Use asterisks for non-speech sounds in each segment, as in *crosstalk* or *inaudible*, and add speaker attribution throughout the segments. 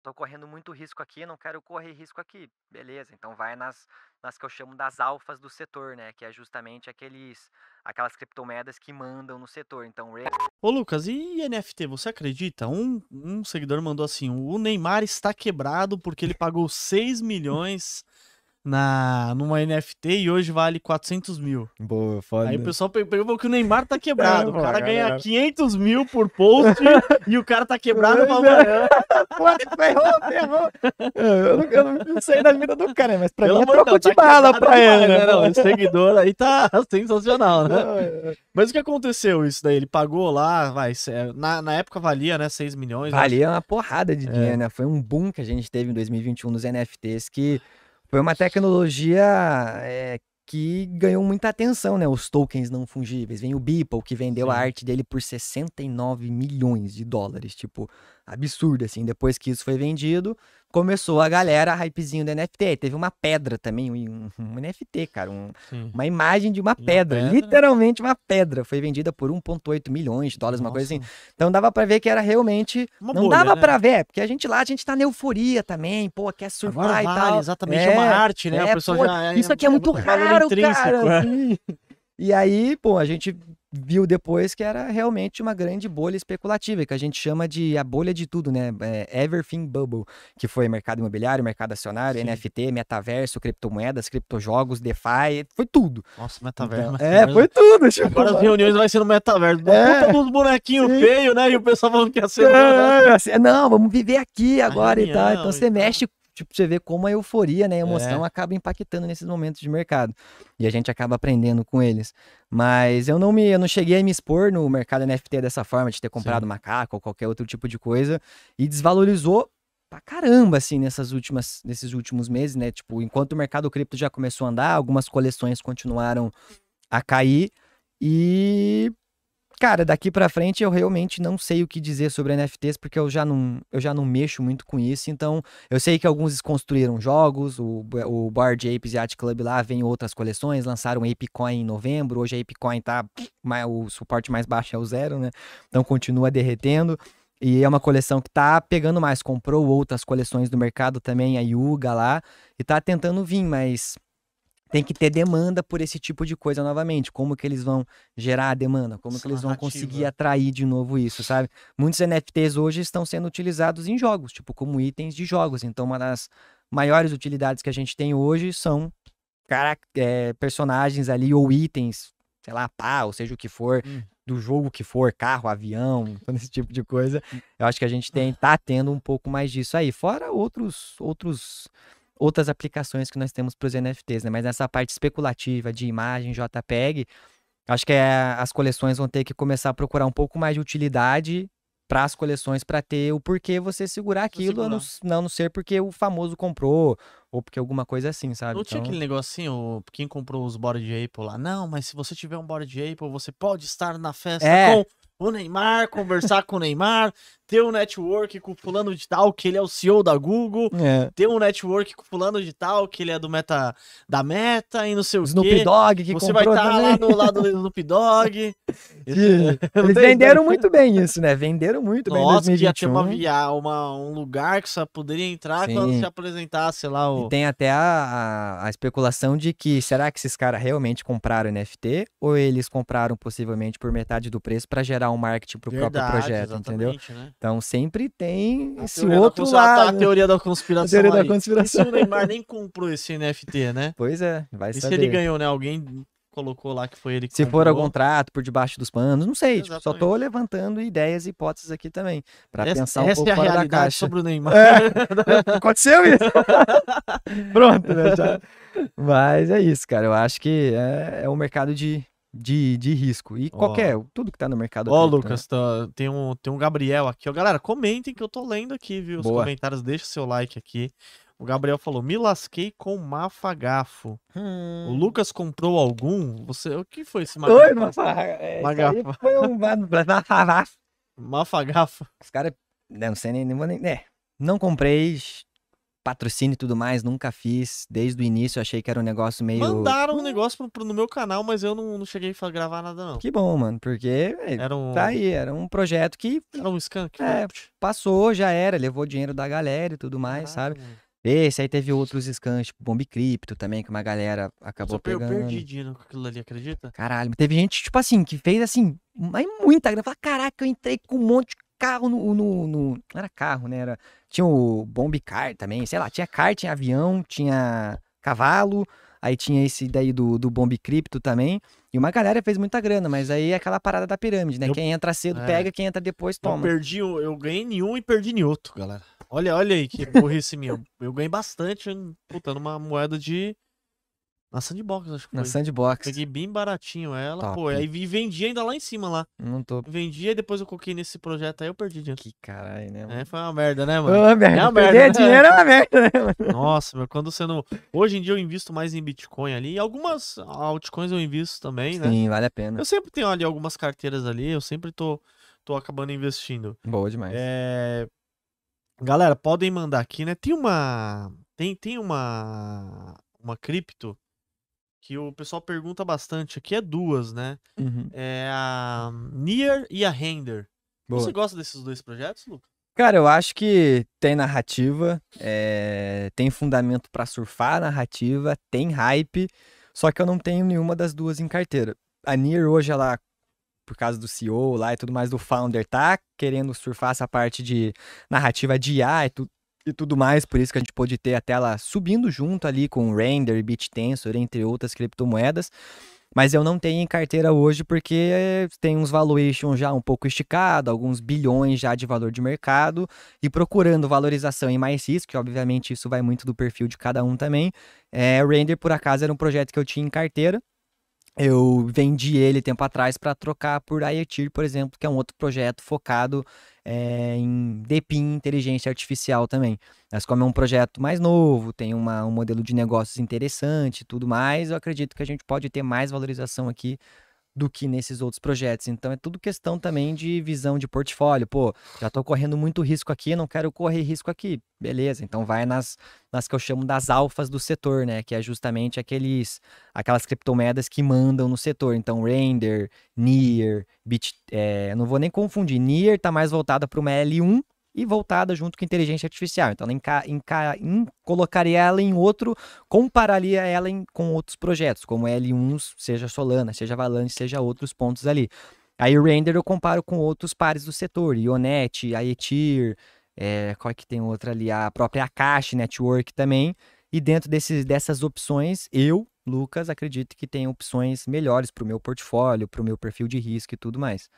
Speaker 1: estou correndo muito risco aqui, não quero correr risco aqui. Beleza, então vai nas, nas que eu chamo das alfas do setor, né? Que é justamente aqueles, aquelas criptomoedas que mandam no setor. Então,
Speaker 2: Ô Lucas, e NFT, você acredita? Um, um seguidor mandou assim: o Neymar está quebrado porque ele pagou 6 milhões na, numa NFT e hoje vale 400 mil. Boa, foda. Aí o pessoal pegou que o Neymar tá *laughs* quebrado. É, o cara ganha galera. 500 mil por post e o cara tá quebrado. É. *laughs* Pô, ferrou, tá ferrou. É, eu não, eu não sei da vida do cara, mas pra Pelo mim é troco de tá bala pra ele. Né? né não, esse seguidor aí tá *laughs* sensacional, né? É. mas o que aconteceu isso daí? Ele pagou lá, vai, na, na época valia, né, 6 milhões. Né? Valia acho. uma
Speaker 1: porrada de dinheiro, é. né? Foi um boom que a gente teve em 2021 nos NFTs que foi uma tecnologia é, que ganhou muita atenção, né? Os tokens não fungíveis. Vem o Beeple, que vendeu Sim. a arte dele por 69 milhões de dólares. Tipo, absurdo, assim. Depois que isso foi vendido, começou a galera, hypezinho do NFT. Teve uma pedra também, um, um NFT, cara. Um, uma imagem de uma pedra, uma pedra, literalmente uma pedra. Foi vendida por 1,8 milhões de dólares, Nossa. uma coisa assim. Então dava para ver que era realmente. Uma não bolha, dava né? para ver, é, porque a gente lá, a gente tá na euforia também, pô, quer surfar Agora e tal. Exatamente, é, é uma arte, né? É, a pessoa pô, já, é, isso aqui é, é muito raro, cara. É. Assim. E aí, pô, a gente viu depois que era realmente uma grande bolha especulativa, que a gente chama de a bolha de tudo, né? É, everything Bubble, que foi mercado imobiliário, mercado acionário, Sim. NFT, metaverso, criptomoedas, criptojogos, DeFi, foi tudo. Nossa, então, metaverso. Então, é, foi tudo. Tipo, Agora as reuniões vai ser no metaverso. É. Puta dos
Speaker 2: bonequinhos feios, né? E o pessoal falando que ia ser. Né?
Speaker 1: É, não, vamos viver aqui agora Ai, e tal. Então você tá. mexe Tipo, você vê como a euforia, né, a é. emoção é. acaba impactando nesses momentos de mercado. E a gente acaba aprendendo com eles. Mas eu não me eu não cheguei a me expor no mercado NFT dessa forma, de ter comprado Sim. macaco ou qualquer outro tipo de coisa e desvalorizou pra caramba, assim, nessas últimas, nesses últimos meses, né? Tipo, enquanto o mercado cripto já começou a andar, algumas coleções continuaram a cair e Cara, daqui para frente eu realmente não sei o que dizer sobre NFTs, porque eu já não, eu já não mexo muito com isso. Então, eu sei que alguns construíram jogos, o, o Board Apes Yacht Club lá vem outras coleções, lançaram ApeCoin em novembro, hoje a ApeCoin tá, o suporte mais baixo é o zero, né? Então continua derretendo. E é uma coleção que tá pegando mais, comprou outras coleções do mercado também, a Yuga lá, e tá tentando vir, mas tem que ter demanda por esse tipo de coisa novamente. Como que eles vão gerar a demanda? Como Essa que eles narrativa. vão conseguir atrair de novo isso, sabe? Muitos NFTs hoje estão sendo utilizados em jogos, tipo como itens de jogos. Então, uma das maiores utilidades que a gente tem hoje são cara, é, personagens ali ou itens, sei lá, pá, ou seja o que for, hum. do jogo que for, carro, avião, *laughs* todo esse tipo de coisa. Hum. Eu acho que a gente tem tá tendo um pouco mais disso aí. Fora outros outros outras aplicações que nós temos para os NFTs, né? Mas nessa parte especulativa de imagem, JPEG, acho que é, as coleções vão ter que começar a procurar um pouco mais de utilidade para as coleções para ter o porquê você segurar aquilo, segurar. Não, a não ser porque o famoso comprou ou porque alguma coisa assim, sabe? Não então... tinha aquele negocinho,
Speaker 2: quem comprou os Bored Ape lá, não, mas se você tiver um Bored Ape, você pode estar na festa é. com o Neymar, conversar com o Neymar, ter um network com fulano de tal, que ele é o CEO da Google, é. ter um network com fulano de tal, que ele é do Meta, da Meta e não sei o Snoop quê. Dogg, que Você vai estar tá lá no lado do Snoop Dogg. *laughs*
Speaker 1: É *laughs* eles venderam muito bem isso, né? Venderam muito Nossa, bem em Nossa, que ia ter uma, né?
Speaker 2: uma, um lugar que você poderia entrar Sim. quando se apresentasse lá o... E tem
Speaker 1: até a, a, a especulação de que, será que esses caras realmente compraram NFT? Ou eles compraram possivelmente por metade do preço para gerar um marketing para o próprio projeto, entendeu? Né? Então sempre tem a esse outro da, lado. A, a teoria da conspiração. A teoria da conspiração. se o Neymar nem comprou esse NFT, né? Pois é, vai e saber. E se ele ganhou,
Speaker 2: né? Alguém colocou lá que foi ele que Se comprou. for algum
Speaker 1: trato por debaixo dos panos, não sei. Tipo, só tô levantando ideias e hipóteses aqui também. para pensar um essa pouco é a fora da caixa. sobre o Neymar. É, aconteceu isso. *laughs* Pronto, né? Já. Mas é isso, cara. Eu acho que é, é um mercado de de, de risco. E oh. qualquer, tudo que tá no mercado. Ó, oh, Lucas,
Speaker 2: né? tá, tem, um, tem um Gabriel aqui. Ó, galera, comentem que eu tô lendo aqui, viu? Os Boa. comentários, deixa seu like aqui. O Gabriel falou: me lasquei com mafagafo. Hum. O
Speaker 1: Lucas comprou algum? Você, o que
Speaker 2: foi esse mafagafo? Foi, é, mafagafo. Foi um
Speaker 1: mafagafo. Mafagafo. Os caras, né, não sei nem, nem, nem, né. não comprei, patrocínio e tudo mais, nunca fiz. Desde o início achei que era um negócio meio. Mandaram
Speaker 2: um hum. negócio pro, pro, no meu canal, mas eu não, não cheguei a gravar nada, não. Que bom,
Speaker 1: mano, porque é, era um... tá aí, era um projeto que. Era um scan que é, passou, já era, levou dinheiro da galera e tudo mais, sabe? Mano. Esse aí teve outros scans, tipo Bomb Cripto também, que uma galera acabou eu pegando. Eu perdi
Speaker 2: dinheiro com aquilo ali, acredita?
Speaker 1: Caralho, mas teve gente, tipo assim, que fez assim, mas muita grana. Fala, caraca, eu entrei com um monte de carro no, no, no, Não era carro, né? Era, tinha o bomb car também, sei lá. Tinha car, tinha avião, tinha cavalo. Aí tinha esse daí do, do bomb cripto também. E uma galera fez muita grana, mas aí é aquela parada da pirâmide, né? Eu... Quem entra cedo é. pega, quem entra depois toma. Eu perdi,
Speaker 2: eu ganhei nenhum e perdi em outro, galera. Olha, olha aí que burrice minha. Eu ganhei bastante, putando uma moeda de na Sandbox, acho que Na foi. Sandbox. Peguei bem baratinho ela, Top. pô. Aí vendi ainda lá em cima lá. Não tô. Vendi e depois eu coloquei nesse projeto aí, eu perdi dinheiro. Que caralho, né? É, mano? É, foi uma merda, né, mano? Foi uma merda. É uma merda. Perder né? dinheiro é uma merda, né, mano? *laughs* Nossa, meu, quando você não. Hoje em dia eu invisto mais em Bitcoin ali. Algumas altcoins eu invisto também, Sim, né? Sim, vale a pena. Eu sempre tenho ali algumas carteiras ali, eu sempre tô, tô acabando investindo. Boa demais. É. Galera, podem mandar aqui, né? Tem uma. Tem, tem uma. Uma cripto que o pessoal pergunta bastante aqui é duas, né? Uhum. É a Near e a Render. Boa. Você gosta desses dois projetos, Luca?
Speaker 1: Cara, eu acho que tem narrativa, é... tem fundamento para surfar a narrativa, tem hype, só que eu não tenho nenhuma das duas em carteira. A Nier hoje, ela, por causa do CEO lá e tudo mais, do founder, tá querendo surfar essa parte de narrativa de IA e tudo, e tudo mais, por isso que a gente pôde ter a tela subindo junto ali com Render, BitTensor, entre outras criptomoedas. Mas eu não tenho em carteira hoje porque tem uns valuations já um pouco esticado, alguns bilhões já de valor de mercado e procurando valorização e mais risco, que obviamente isso vai muito do perfil de cada um também. É, Render, por acaso, era um projeto que eu tinha em carteira, eu vendi ele tempo atrás para trocar por IoT, por exemplo, que é um outro projeto focado é, em DPIM, inteligência artificial também. Mas como é um projeto mais novo, tem uma, um modelo de negócios interessante e tudo mais, eu acredito que a gente pode ter mais valorização aqui do que nesses outros projetos. Então é tudo questão também de visão de portfólio. Pô, já tô correndo muito risco aqui, não quero correr risco aqui. Beleza, então vai nas, nas que eu chamo das alfas do setor, né? Que é justamente aqueles aquelas criptomoedas que mandam no setor. Então, Render, Near, Bit, é, não vou nem confundir. Near tá mais voltada para uma L1 e voltada junto com inteligência artificial. Então, ela colocaria ela em outro, compararia ela em, com outros projetos, como L1, seja Solana, seja Avalanche, seja outros pontos ali. Aí o Render eu comparo com outros pares do setor, Ionet, Aetir, é, qual é que tem outra ali? A própria Akash Network também. E dentro desses, dessas opções, eu, Lucas, acredito que tem opções melhores para o meu portfólio, para o meu perfil de risco e tudo mais.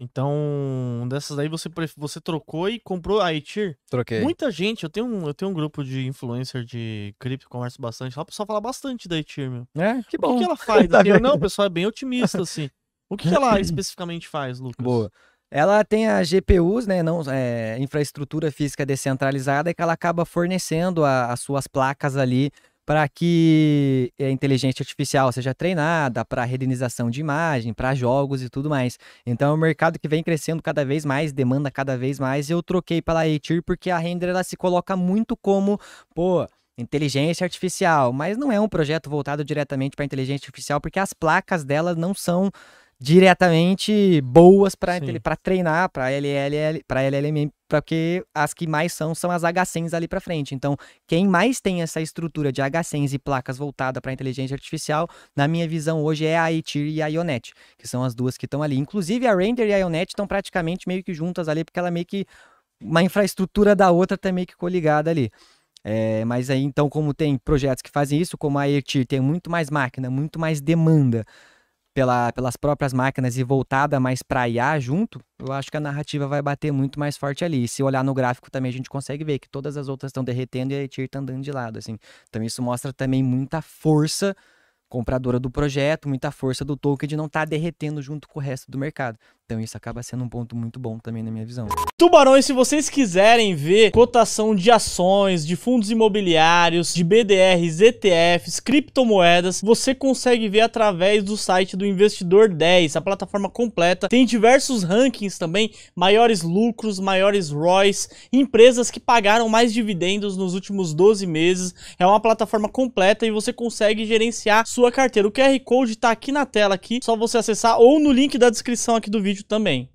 Speaker 1: Então, dessas aí você, você trocou e comprou a Ethereum? Troquei. Muita
Speaker 2: gente, eu tenho um, eu tenho um grupo de influencer de cripto, converso bastante lá, o pessoal fala bastante da Ethereum,
Speaker 1: meu. É? Que bom. O que, que ela *laughs* faz? tá assim, não, o
Speaker 2: pessoal é bem otimista, assim. O que, que ela *laughs* especificamente faz,
Speaker 1: Lucas? Boa. Ela tem a GPUs, né, não, é, infraestrutura física descentralizada, é que ela acaba fornecendo a, as suas placas ali para que eh, a inteligência artificial seja treinada para renderização de imagem, para jogos e tudo mais. Então é um mercado que vem crescendo cada vez mais, demanda cada vez mais. Eu troquei pela Atir porque a Render ela se coloca muito como, pô, inteligência artificial, mas não é um projeto voltado diretamente para inteligência artificial porque as placas dela não são diretamente boas para treinar para LLM, para LLM, porque as que mais são são as h 100 ali para frente. Então, quem mais tem essa estrutura de h 100 e placas voltada para inteligência artificial, na minha visão hoje é a Itir e a Ionet, que são as duas que estão ali. Inclusive a Render e a Ionet estão praticamente meio que juntas ali, porque ela meio que uma infraestrutura da outra tá meio que coligada ali. É, mas aí então como tem projetos que fazem isso, como a Itir tem muito mais máquina, muito mais demanda, pela, pelas próprias máquinas e voltada mais para IA junto, eu acho que a narrativa vai bater muito mais forte ali. E se olhar no gráfico também a gente consegue ver que todas as outras estão derretendo e a Ethereum tá andando de lado, assim. Então isso mostra também muita força compradora do projeto, muita força do token de não estar tá derretendo junto com o resto do mercado. Então isso acaba sendo um ponto muito bom também na minha visão.
Speaker 2: Tubarões, se vocês quiserem ver cotação de ações, de fundos imobiliários, de BDRs, ETFs, criptomoedas, você consegue ver através do site do Investidor 10, a plataforma completa. Tem diversos rankings também, maiores lucros, maiores ROIs, empresas que pagaram mais dividendos nos últimos 12 meses. É uma plataforma completa e você consegue gerenciar sua carteira. O QR Code está aqui na tela aqui, só você acessar ou no link da descrição aqui do vídeo também.